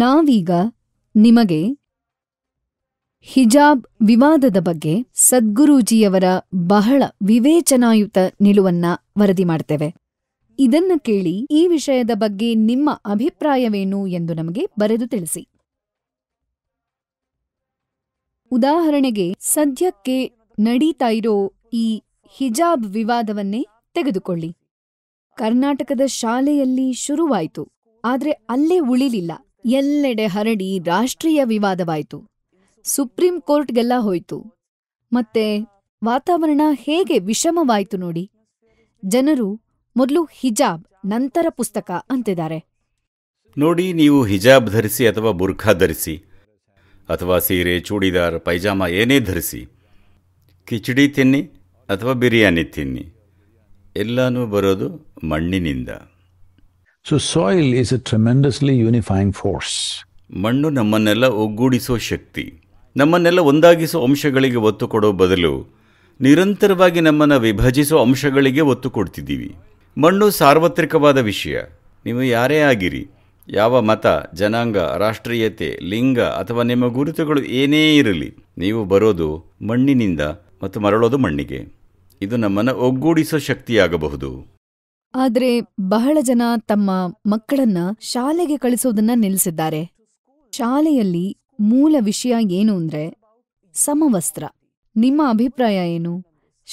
ನಾವೀಗ ನಿಮಗೆ ಹಿಜಾಬ್ ವಿವಾದದ ಬಗ್ಗೆ ಸದ್ಗುರೂಜಿಯವರ ಬಹಳ ವಿವೇಚನಾಯುತ ನಿಲುವನ್ನ ವರದಿ ಮಾಡ್ತೇವೆ. ಇದನ್ನ ಕೇಳಿ ಈ ವಿಷಯದ ಬಗ್ಗೆ ನಿಮ್ಮ ಅಭಿಪ್ರಾಯವೇನು ಎಂದು ನಮಗೆ ಬರೆದು ತಿಳಿಸಿ. ಉದಾಹರಣೆಗೆ ಸದ್ಯಕ್ಕೆ ನಡೀತಾ ಇರೋ ಈ ಹಿಜಾಬ್ ವಿವಾದವನ್ನೇ ತೆಗೆದುಕೊಳ್ಳಿ. ಕರ್ನಾಟಕದ ಶಾಲೆಯಲ್ಲಿ ಶುರುವಾಯಿತು ಆದ್ರೆ ಅಲ್ಲೇ ಉಳಿಲಿಲ್ಲ. ಎಲ್ಲೆಡೆ ಹರಡಿ ರಾಷ್ಟ್ರೀಯ ವಿವಾದವಾಯಿತು ಸುಪ್ರೀಂ ಕೋರ್ಟ್ಗೆಲ್ಲ ಹೋಯ್ತು ಮತ್ತೆ ವಾತಾವರಣ ಹೇಗೆ ವಿಷಮವಾಯಿತು ನೋಡಿ ಜನರು ಮೊದಲು ಹಿಜಾಬ್ ನಂತರ ಪುಸ್ತಕ ಅಂತಿದ್ದಾರೆ ನೋಡಿ ನೀವು ಹಿಜಾಬ್ ಧರಿಸಿ ಅಥವಾ ಬುರ್ಖಾ ಧರಿಸಿ ಅಥವಾ ಸೀರೆ ಚೂಡಿದಾರ್ ಪೈಜಾಮ ಏನೇ ಧರಿಸಿ ಕಿಚಡಿ ತಿನ್ನಿ ಅಥವಾ ಬಿರಿಯಾನಿ ತಿನ್ನಿ ಎಲ್ಲಾನು ಬರೋದು ಮಣ್ಣಿನಿಂದ so soil is a tremendously unifying force ಮಣ್ಣು ನಮ್ಮನ್ನೆಲ್ಲ ಒಗ್ಗೂಡಿಸೋ ಶಕ್ತಿ ನಮ್ಮನ್ನೆಲ್ಲ ಒಂದಾಗಿಸುವ ಅಂಶಗಳಿಗೆ ಒತ್ತು ಕೊಡೋ ಬದಲು ನಿರಂತರವಾಗಿ ನಮ್ಮನ್ನು ವಿಭಜಿಸುವ ಅಂಶಗಳಿಗೆ ಒತ್ತು ಕೊಡ್ತಿದ್ದೀವಿ ಮಣ್ಣು ಸಾರ್ವತ್ರಿಕವಾದ ವಿಷಯ ನೀವು ಯಾರೇ ಆಗಿರಿ ಯಾವ ಮತ ಜನಾಂಗ ರಾಷ್ಟ್ರೀಯತೆ ಲಿಂಗ ಅಥವಾ ನಿಮ್ಮ ಗುರುತುಗಳು ಏನೇ ಇರಲಿ ನೀವು ಬರೋದು ಮಣ್ಣಿನಿಂದ ಮತ್ತು ಮರಳೋದು ಮಣ್ಣಿಗೆ ಇದು ನಮ್ಮನ್ನು ಒಗ್ಗೂಡಿಸೋ ಶಕ್ತಿಯಾಗಬಹುದು ಆದ್ರೆ ಬಹಳ ಜನ ತಮ್ಮ ಮಕ್ಕಳನ್ನ ಶಾಲೆಗೆ ಕಳಿಸೋದನ್ನ ನಿಲ್ಲಿಸಿದ್ದಾರೆ ಶಾಲೆಯಲ್ಲಿ ಮೂಲ ವಿಷಯ ಏನು ಅಂದ್ರೆ ಸಮವಸ್ತ್ರ. ನಿಮ್ಮ ಅಭಿಪ್ರಾಯ ಏನು?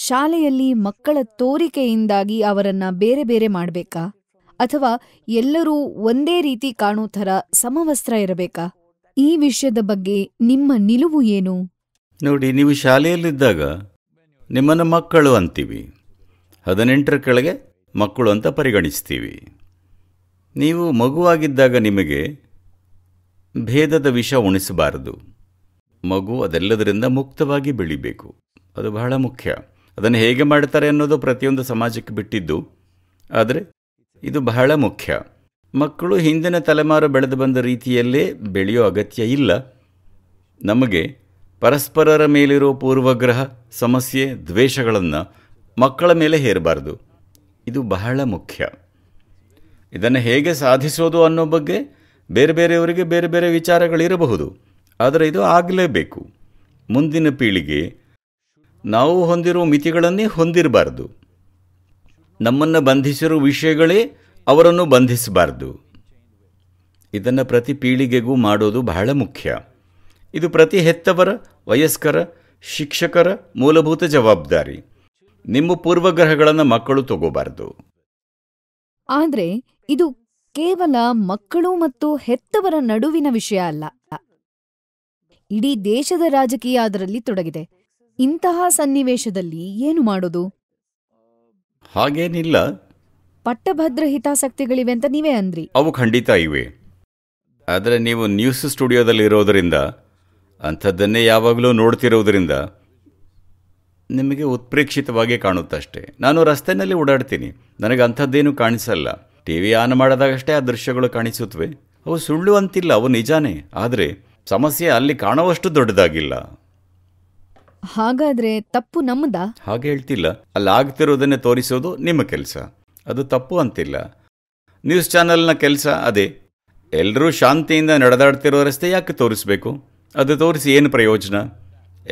ಶಾಲೆಯಲ್ಲಿ ಮಕ್ಕಳ ತೋರಿಕೆಯಿಂದಾಗಿ ಅವರನ್ನ ಬೇರೆ ಬೇರೆ ಮಾಡ್ಬೇಕಾ ಅಥವಾ ಎಲ್ಲರೂ ಒಂದೇ ರೀತಿ ಕಾಣೋ ಥರ ಸಮವಸ್ತ್ರ ಇರಬೇಕಾ? ಈ ವಿಷಯದ ಬಗ್ಗೆ ನಿಮ್ಮ ನಿಲುವು ಏನು? ನೋಡಿ, ನೀವು ಶಾಲೆಯಲ್ಲಿದ್ದಾಗ ನಿಮ್ಮನ್ನ ಮಕ್ಕಳು ಅಂತೀವಿ. ಹದಿನೆಂಟರ ಕೆಳಗೆ ಮಕ್ಕಳು ಅಂತ ಪರಿಗಣಿಸ್ತೀವಿ ನೀವು ಮಗುವಾಗಿದ್ದಾಗ ನಿಮಗೆ ಭೇದದ ವಿಷ ಉಣಿಸಬಾರದು ಮಗು ಅದೆಲ್ಲದರಿಂದ ಮುಕ್ತವಾಗಿ ಬೆಳಿಬೇಕು ಅದು ಬಹಳ ಮುಖ್ಯ ಅದನ್ನು ಹೇಗೆ ಮಾಡ್ತಾರೆ ಅನ್ನೋದು ಪ್ರತಿಯೊಂದು ಸಮಾಜಕ್ಕೆ ಬಿಟ್ಟಿದ್ದು ಆದರೆ ಇದು ಬಹಳ ಮುಖ್ಯ ಮಕ್ಕಳು ಹಿಂದಿನ ತಲೆಮಾರು ಬೆಳೆದು ಬಂದ ರೀತಿಯಲ್ಲೇ ಬೆಳೆಯೋ ಅಗತ್ಯ ಇಲ್ಲ ನಮಗೆ ಪರಸ್ಪರರ ಮೇಲಿರೋ ಪೂರ್ವಗ್ರಹ ಸಮಸ್ಯೆ ದ್ವೇಷಗಳನ್ನು ಮಕ್ಕಳ ಮೇಲೆ ಹೇರಬಾರ್ದು ಇದು ಬಹಳ ಮುಖ್ಯ ಇದನ್ನು ಹೇಗೆ ಸಾಧಿಸೋದು ಅನ್ನೋ ಬಗ್ಗೆ ಬೇರೆ ಬೇರೆಯವರಿಗೆ ಬೇರೆ ಬೇರೆ ವಿಚಾರಗಳಿರಬಹುದು ಆದರೆ ಇದು ಆಗಲೇಬೇಕು ಮುಂದಿನ ಪೀಳಿಗೆ ನಾವು ಹೊಂದಿರುವ ಮಿತಿಗಳನ್ನೇ ಹೊಂದಿರಬಾರ್ದು ನಮ್ಮನ್ನು ಬಂಧಿಸಿರುವ ವಿಷಯಗಳೇ ಅವರನ್ನು ಬಂಧಿಸಬಾರ್ದು ಇದನ್ನು ಪ್ರತಿ ಪೀಳಿಗೆಗೂ ಮಾಡೋದು ಬಹಳ ಮುಖ್ಯ ಇದು ಪ್ರತಿ ಹೆತ್ತವರ ವಯಸ್ಕರ ಶಿಕ್ಷಕರ ಮೂಲಭೂತ ಜವಾಬ್ದಾರಿ ನಿಮ್ಮ ಪೂರ್ವಗ್ರಹಗಳನ್ನು ಮಕ್ಕಳು ತಗೋಬಾರದು ಆದರೆ ಇದು ಕೇವಲ ಮಕ್ಕಳು ಮತ್ತು ಹೆತ್ತವರ ನಡುವಿನ ವಿಷಯ ಅಲ್ಲ ಇಡೀ ದೇಶದ ರಾಜಕೀಯ ಅದರಲ್ಲಿ ತೊಡಗಿದೆ ಇಂತಹ ಸನ್ನಿವೇಶದಲ್ಲಿ ಏನು ಮಾಡೋದು ಹಾಗೇನಿಲ್ಲ ಪಟ್ಟಭದ್ರ ಹಿತಾಸಕ್ತಿಗಳಿವೆ ಅಂತ ನೀವೇ ಅಂದ್ರಿ ಅವು ಖಂಡಿತ ಇವೆ ಆದರೆ ನೀವು ನ್ಯೂಸ್ ಸ್ಟುಡಿಯೋದಲ್ಲಿ ಇರೋದರಿಂದ ಅಂಥದ್ದನ್ನೇ ಯಾವಾಗಲೂ ನೋಡ್ತಿರೋದ್ರಿಂದ ನಿಮಗೆ ಉತ್ಪ್ರೇಕ್ಷಿತವಾಗಿ ಕಾಣುತ್ತಷ್ಟೇ ನಾನು ರಸ್ತೆಯಲ್ಲಿ ಓಡಾಡ್ತೀನಿ ನನಗೆ ಅಂಥದ್ದೇನು ಕಾಣಿಸಲ್ಲ ಟಿ ವಿ ಆನ್ ಮಾಡಿದಾಗಷ್ಟೇ ಆ ದೃಶ್ಯಗಳು ಕಾಣಿಸುತ್ತವೆ ಅವು ಸುಳ್ಳು ಅಂತಿಲ್ಲ ಅವು ನಿಜಾನೇ ಆದರೆ ಸಮಸ್ಯೆ ಅಲ್ಲಿ ಕಾಣುವಷ್ಟು ದೊಡ್ಡದಾಗಿಲ್ಲ ಹಾಗಾದ್ರೆ ತಪ್ಪು ನಮ್ಮದ ಹಾಗೆ ಹೇಳ್ತಿಲ್ಲ ಅಲ್ಲಿ ಆಗ್ತಿರೋದನ್ನೇ ತೋರಿಸೋದು ನಿಮ್ಮ ಕೆಲಸ ಅದು ತಪ್ಪು ಅಂತಿಲ್ಲ ನ್ಯೂಸ್ ಚಾನೆಲ್ನ ಕೆಲಸ ಅದೇ ಎಲ್ಲರೂ ಶಾಂತಿಯಿಂದ ನಡೆದಾಡ್ತಿರೋ ರಸ್ತೆ ಯಾಕೆ ತೋರಿಸ್ಬೇಕು ಅದು ತೋರಿಸಿ ಏನು ಪ್ರಯೋಜನ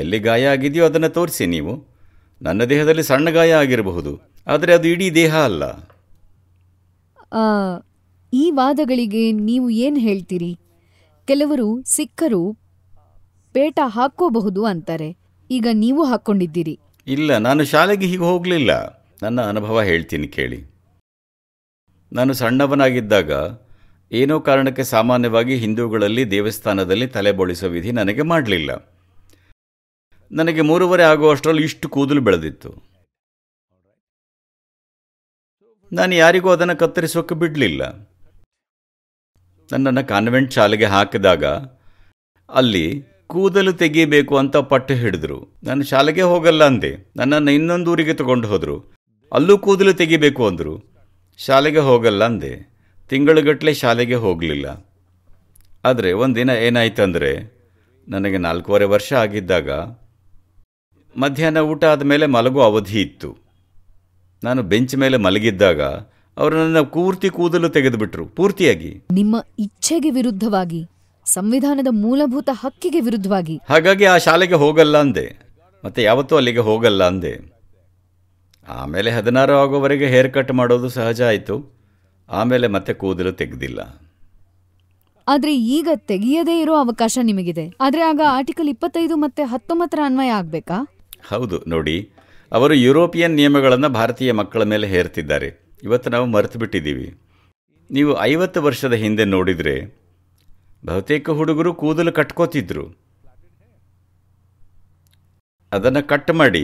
ಎಲ್ಲಿ ಗಾಯ ಆಗಿದೆಯೋ ಅದನ್ನು ತೋರಿಸಿ ನೀವು ನನ್ನ ದೇಹದಲ್ಲಿ ಸಣ್ಣ ಗಾಯ ಆಗಿರಬಹುದು ಆದರೆ ಅದು ಇಡೀ ದೇಹ ಅಲ್ಲ ಈ ವಾದಗಳಿಗೆ ನೀವು ಏನು ಹೇಳ್ತೀರಿ ಕೆಲವರು ಸಿಕ್ಕರು ಪೇಟ ಹಾಕೋಬಹುದು ಅಂತಾರೆ ಈಗ ನೀವು ಹಾಕ್ಕೊಂಡಿದ್ದೀರಿ ಇಲ್ಲ ನಾನು ಶಾಲೆಗೆ ಹೀಗೆ ಹೋಗಲಿಲ್ಲ ನನ್ನ ಅನುಭವ ಹೇಳ್ತೀನಿ ಕೇಳಿ ನಾನು ಸಣ್ಣವನಾಗಿದ್ದಾಗ ಏನೋ ಕಾರಣಕ್ಕೆ ಸಾಮಾನ್ಯವಾಗಿ ಹಿಂದೂಗಳಲ್ಲಿ ದೇವಸ್ಥಾನದಲ್ಲಿ ತಲೆಬೋಳಿಸೋ ವಿಧಿ ನನಗೆ ಮಾಡಲಿಲ್ಲ ನನಗೆ ಮೂರುವರೆ ಆಗುವಷ್ಟರಲ್ಲಿ ಇಷ್ಟು ಕೂದಲು ಬೆಳೆದಿತ್ತು ನಾನು ಯಾರಿಗೂ ಅದನ್ನು ಕತ್ತರಿಸೋಕೆ ಬಿಡಲಿಲ್ಲ ನನ್ನನ್ನು ಕಾನ್ವೆಂಟ್ ಶಾಲೆಗೆ ಹಾಕಿದಾಗ ಅಲ್ಲಿ ಕೂದಲು ತೆಗೆಯಬೇಕು ಅಂತ ಪಟ್ಟು ಹಿಡಿದ್ರು ನಾನು ಶಾಲೆಗೆ ಹೋಗಲ್ಲ ಅಂದೆ ನನ್ನನ್ನು ಇನ್ನೊಂದು ಊರಿಗೆ ತಗೊಂಡು ಹೋದರು ಅಲ್ಲೂ ಕೂದಲು ತೆಗಿಬೇಕು ಅಂದರು ಶಾಲೆಗೆ ಹೋಗಲ್ಲ ಅಂದೆ ತಿಂಗಳುಗಟ್ಟಲೆ ಶಾಲೆಗೆ ಹೋಗಲಿಲ್ಲ ಆದರೆ ಒಂದಿನ ಏನಾಯ್ತಂದರೆ ನನಗೆ ನಾಲ್ಕೂವರೆ ವರ್ಷ ಆಗಿದ್ದಾಗ ಮಧ್ಯಾಹ್ನ ಊಟ ಮೇಲೆ ಮಲಗುವ ಅವಧಿ ಇತ್ತು ನಾನು ಬೆಂಚ್ ಮೇಲೆ ಮಲಗಿದ್ದಾಗ ಅವರು ನನ್ನ ಪೂರ್ತಿ ಕೂದಲು ತೆಗೆದುಬಿಟ್ರು ಪೂರ್ತಿಯಾಗಿ ನಿಮ್ಮ ಇಚ್ಛೆಗೆ ವಿರುದ್ಧವಾಗಿ ಸಂವಿಧಾನದ ಮೂಲಭೂತ ಹಕ್ಕಿಗೆ ವಿರುದ್ಧವಾಗಿ ಹಾಗಾಗಿ ಆ ಶಾಲೆಗೆ ಹೋಗಲ್ಲ ಅಂದೆ ಮತ್ತೆ ಯಾವತ್ತೂ ಅಲ್ಲಿಗೆ ಹೋಗಲ್ಲ ಅಂದೆ ಆಮೇಲೆ ಹದಿನಾರು ಆಗೋವರೆಗೆ ಹೇರ್ ಕಟ್ ಮಾಡೋದು ಸಹಜ ಆಯಿತು ಆಮೇಲೆ ಮತ್ತೆ ಕೂದಲು ತೆಗೆದಿಲ್ಲ ಆದ್ರೆ ಈಗ ತೆಗೆಯದೇ ಇರೋ ಅವಕಾಶ ನಿಮಗಿದೆ ಆದ್ರೆ ಆಗ ಆರ್ಟಿಕಲ್ ಇಪ್ಪತ್ತೈದು ಮತ್ತೆ ಹತ್ತೊಂಬತ್ತರ ಅನ್ವಯ ಆಗ್ಬೇಕಾ ಹೌದು ನೋಡಿ ಅವರು ಯುರೋಪಿಯನ್ ನಿಯಮಗಳನ್ನು ಭಾರತೀಯ ಮಕ್ಕಳ ಮೇಲೆ ಹೇರ್ತಿದ್ದಾರೆ ಇವತ್ತು ನಾವು ಮರೆತು ಬಿಟ್ಟಿದ್ದೀವಿ ನೀವು ಐವತ್ತು ವರ್ಷದ ಹಿಂದೆ ನೋಡಿದರೆ ಬಹುತೇಕ ಹುಡುಗರು ಕೂದಲು ಕಟ್ಕೋತಿದ್ರು ಅದನ್ನು ಕಟ್ ಮಾಡಿ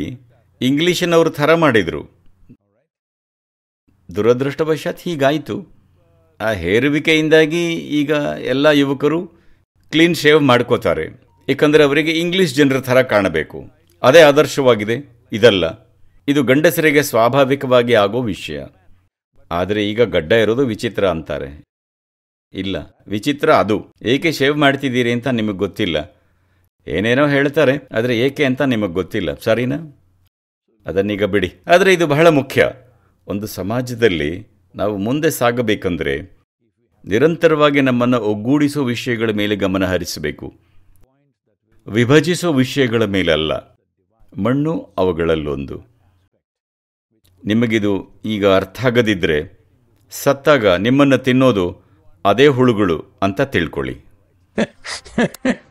ಇಂಗ್ಲೀಷನವರು ಥರ ಮಾಡಿದರು ದುರದೃಷ್ಟವಶಾತ್ ಹೀಗಾಯಿತು ಆ ಹೇರುವಿಕೆಯಿಂದಾಗಿ ಈಗ ಎಲ್ಲ ಯುವಕರು ಕ್ಲೀನ್ ಶೇವ್ ಮಾಡ್ಕೋತಾರೆ ಏಕೆಂದರೆ ಅವರಿಗೆ ಇಂಗ್ಲೀಷ್ ಜನರ ಥರ ಕಾಣಬೇಕು ಅದೇ ಆದರ್ಶವಾಗಿದೆ ಇದಲ್ಲ ಇದು ಗಂಡಸರಿಗೆ ಸ್ವಾಭಾವಿಕವಾಗಿ ಆಗೋ ವಿಷಯ ಆದರೆ ಈಗ ಗಡ್ಡ ಇರೋದು ವಿಚಿತ್ರ ಅಂತಾರೆ ಇಲ್ಲ ವಿಚಿತ್ರ ಅದು ಏಕೆ ಶೇವ್ ಮಾಡ್ತಿದ್ದೀರಿ ಅಂತ ನಿಮಗೆ ಗೊತ್ತಿಲ್ಲ ಏನೇನೋ ಹೇಳ್ತಾರೆ ಆದರೆ ಏಕೆ ಅಂತ ನಿಮಗೆ ಗೊತ್ತಿಲ್ಲ ಸರಿನಾ ಅದನ್ನೀಗ ಬಿಡಿ ಆದರೆ ಇದು ಬಹಳ ಮುಖ್ಯ ಒಂದು ಸಮಾಜದಲ್ಲಿ ನಾವು ಮುಂದೆ ಸಾಗಬೇಕಂದ್ರೆ ನಿರಂತರವಾಗಿ ನಮ್ಮನ್ನು ಒಗ್ಗೂಡಿಸೋ ವಿಷಯಗಳ ಮೇಲೆ ಗಮನ ಹರಿಸಬೇಕು ವಿಭಜಿಸುವ ವಿಷಯಗಳ ಅಲ್ಲ ಮಣ್ಣು ಅವುಗಳಲ್ಲೊಂದು ನಿಮಗಿದು ಈಗ ಅರ್ಥ ಆಗದಿದ್ದರೆ ಸತ್ತಾಗ ನಿಮ್ಮನ್ನು ತಿನ್ನೋದು ಅದೇ ಹುಳುಗಳು ಅಂತ ತಿಳ್ಕೊಳ್ಳಿ